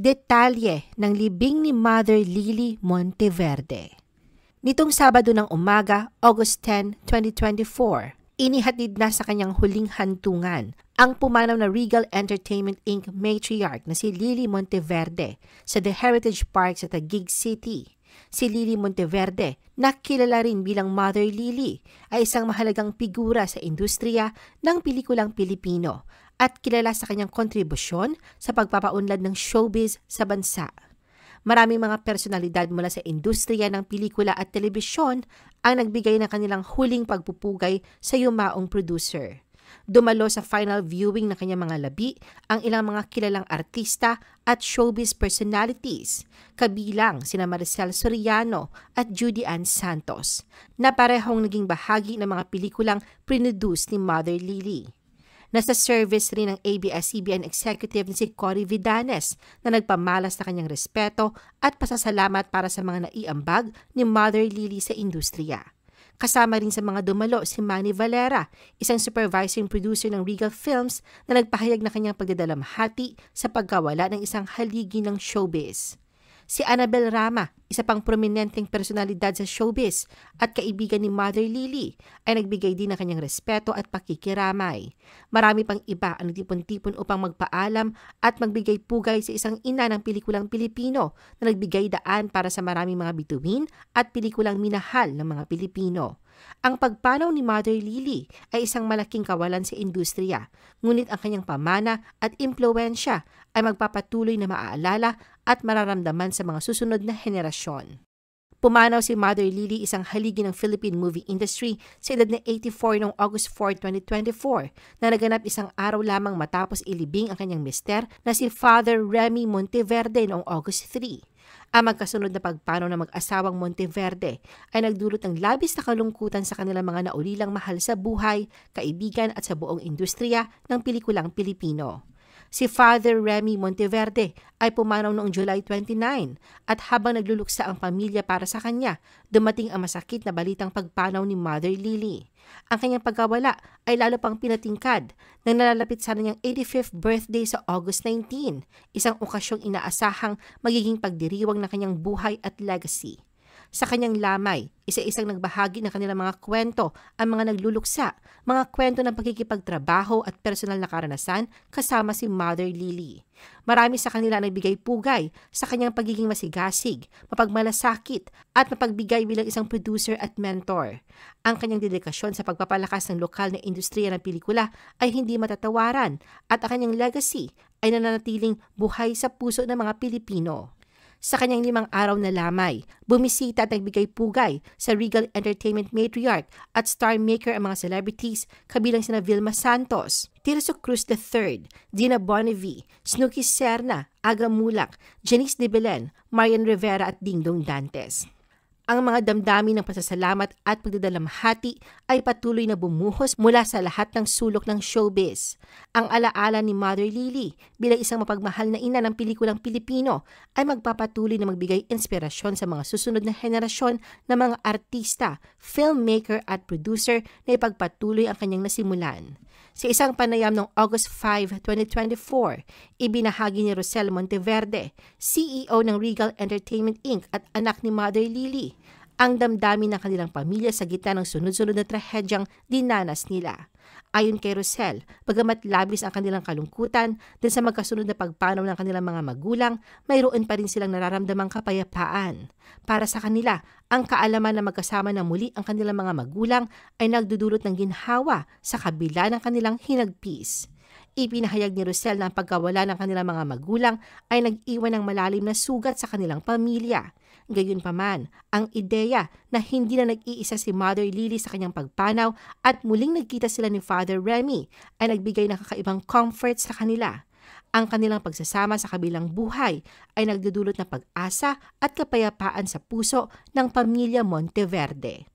detalye ng libing ni Mother Lily Monteverde. Nitong Sabado ng umaga, August 10, 2024, inihatid na sa kanyang huling hantungan ang pumanaw na Regal Entertainment Inc. matriarch na si Lily Monteverde sa The Heritage Park sa Taguig City Si Lily Monteverde, nakilala rin bilang Mother Lily, ay isang mahalagang figura sa industriya ng pelikulang Pilipino at kilala sa kanyang kontribusyon sa pagpapaunlad ng showbiz sa bansa. Maraming mga personalidad mula sa industriya ng pelikula at telebisyon ang nagbigay ng kanilang huling pagpupugay sa yumaong producer. Dumalo sa final viewing ng kanyang mga labi ang ilang mga kilalang artista at showbiz personalities, kabilang sina Maricel Soriano at Judy Ann Santos, na parehong naging bahagi ng mga pelikulang produced ni Mother Lily. Nasa service rin ng ABS-CBN executive na si Cory Vidanes na nagpamalas na kanyang respeto at pasasalamat para sa mga naiambag ni Mother Lily sa industriya. Kasama rin sa mga dumalo si Manny Valera, isang supervising producer ng Regal Films na nagpahayag na kanyang pagdadalamhati sa pagkawala ng isang haligi ng showbiz si Annabel Rama, isa pang prominenteng personalidad sa showbiz at kaibigan ni Mother Lily, ay nagbigay din ng kanyang respeto at pakikiramay. Marami pang iba ang nagtipon-tipon upang magpaalam at magbigay pugay sa isang ina ng pelikulang Pilipino na nagbigay daan para sa maraming mga bituin at pelikulang minahal ng mga Pilipino. Ang pagpanaw ni Mother Lily ay isang malaking kawalan sa industriya, ngunit ang kanyang pamana at impluensya ay magpapatuloy na maaalala at mararamdaman sa mga susunod na henerasyon. Pumanaw si Mother Lily isang haligi ng Philippine movie industry sa edad na 84 noong August 4, 2024 na naganap isang araw lamang matapos ilibing ang kanyang mister na si Father Remy Monteverde noong August 3. Ang magkasunod na pagpano ng mag-asawang Monteverde ay nagdulot ng labis na kalungkutan sa kanilang mga naulilang mahal sa buhay, kaibigan at sa buong industriya ng pelikulang Pilipino. Si Father Remy Monteverde ay pumanaw noong July 29 at habang nagluluksa ang pamilya para sa kanya, dumating ang masakit na balitang pagpanaw ni Mother Lily. Ang kanyang pagkawala ay lalo pang pinatingkad nang nalalapit sana niyang 85th birthday sa August 19, isang okasyong inaasahang magiging pagdiriwang ng kanyang buhay at legacy sa kanyang lamay. Isa-isang nagbahagi ng kanilang mga kwento, ang mga nagluluksa, mga kwento ng pagkikipagtrabaho at personal na karanasan kasama si Mother Lily. Marami sa kanila ang nagbigay pugay sa kanyang pagiging masigasig, mapagmalasakit at mapagbigay bilang isang producer at mentor. Ang kanyang dedikasyon sa pagpapalakas ng lokal na industriya ng pelikula ay hindi matatawaran at ang kanyang legacy ay nananatiling buhay sa puso ng mga Pilipino sa kanyang limang araw na lamay. Bumisita at nagbigay pugay sa Regal Entertainment matriarch at star maker ang mga celebrities kabilang sina Vilma Santos, Tirso Cruz III, Dina Bonnevie, Snooki Serna, Aga Mulak, Janice de Belen, Marian Rivera at Dingdong Dantes. Ang mga damdamin ng pasasalamat at pagdadalamhati ay patuloy na bumuhos mula sa lahat ng sulok ng showbiz. Ang alaala ni Mother Lily bilang isang mapagmahal na ina ng pelikulang Pilipino ay magpapatuloy na magbigay inspirasyon sa mga susunod na henerasyon ng mga artista, filmmaker at producer na ipagpatuloy ang kanyang nasimulan. Sa isang panayam noong August 5, 2024, ibinahagi ni Rosel Monteverde, CEO ng Regal Entertainment Inc. at anak ni Mother Lily, ang damdamin ng kanilang pamilya sa gitna ng sunod-sunod na trahedyang dinanas nila. Ayon kay Rosel, bagamat labis ang kanilang kalungkutan din sa magkasunod na pagpanaw ng kanilang mga magulang, mayroon pa rin silang nararamdamang kapayapaan. Para sa kanila, ang kaalaman na magkasama na muli ang kanilang mga magulang ay nagdudulot ng ginhawa sa kabila ng kanilang hinagpis. Ipinahayag ni Rosel na ang pagkawala ng kanilang mga magulang ay nag-iwan ng malalim na sugat sa kanilang pamilya. Gayunpaman, ang ideya na hindi na nag-iisa si Mother Lily sa kanyang pagpanaw at muling nagkita sila ni Father Remy ay nagbigay ng kakaibang comfort sa kanila. Ang kanilang pagsasama sa kabilang buhay ay nagdudulot ng pag-asa at kapayapaan sa puso ng pamilya Monteverde.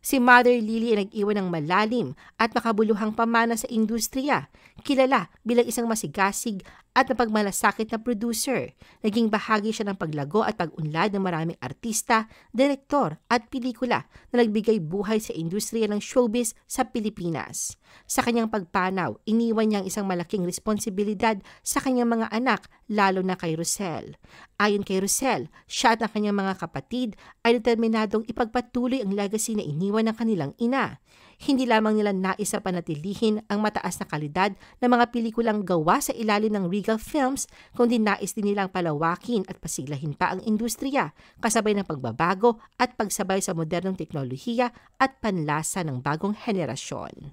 Si Mother Lily ay nag-iwan ng malalim at makabuluhang pamana sa industriya, kilala bilang isang masigasig at napagmalasakit na producer. Naging bahagi siya ng paglago at pag-unlad ng maraming artista, direktor at pelikula na nagbigay buhay sa industriya ng showbiz sa Pilipinas. Sa kanyang pagpanaw, iniwan niya ang isang malaking responsibilidad sa kanyang mga anak, lalo na kay Rosel. Ayon kay Rosel, siya at ang kanyang mga kapatid ay determinadong ipagpatuloy ang legacy na iniwan ng kanilang ina hindi lamang nila nais na panatilihin ang mataas na kalidad ng mga pelikulang gawa sa ilalim ng Regal Films, kundi nais din nilang palawakin at pasilahin pa ang industriya, kasabay ng pagbabago at pagsabay sa modernong teknolohiya at panlasa ng bagong henerasyon.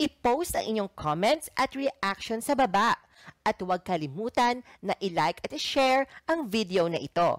I-post ang inyong comments at reaction sa baba at huwag kalimutan na i-like at i-share ang video na ito.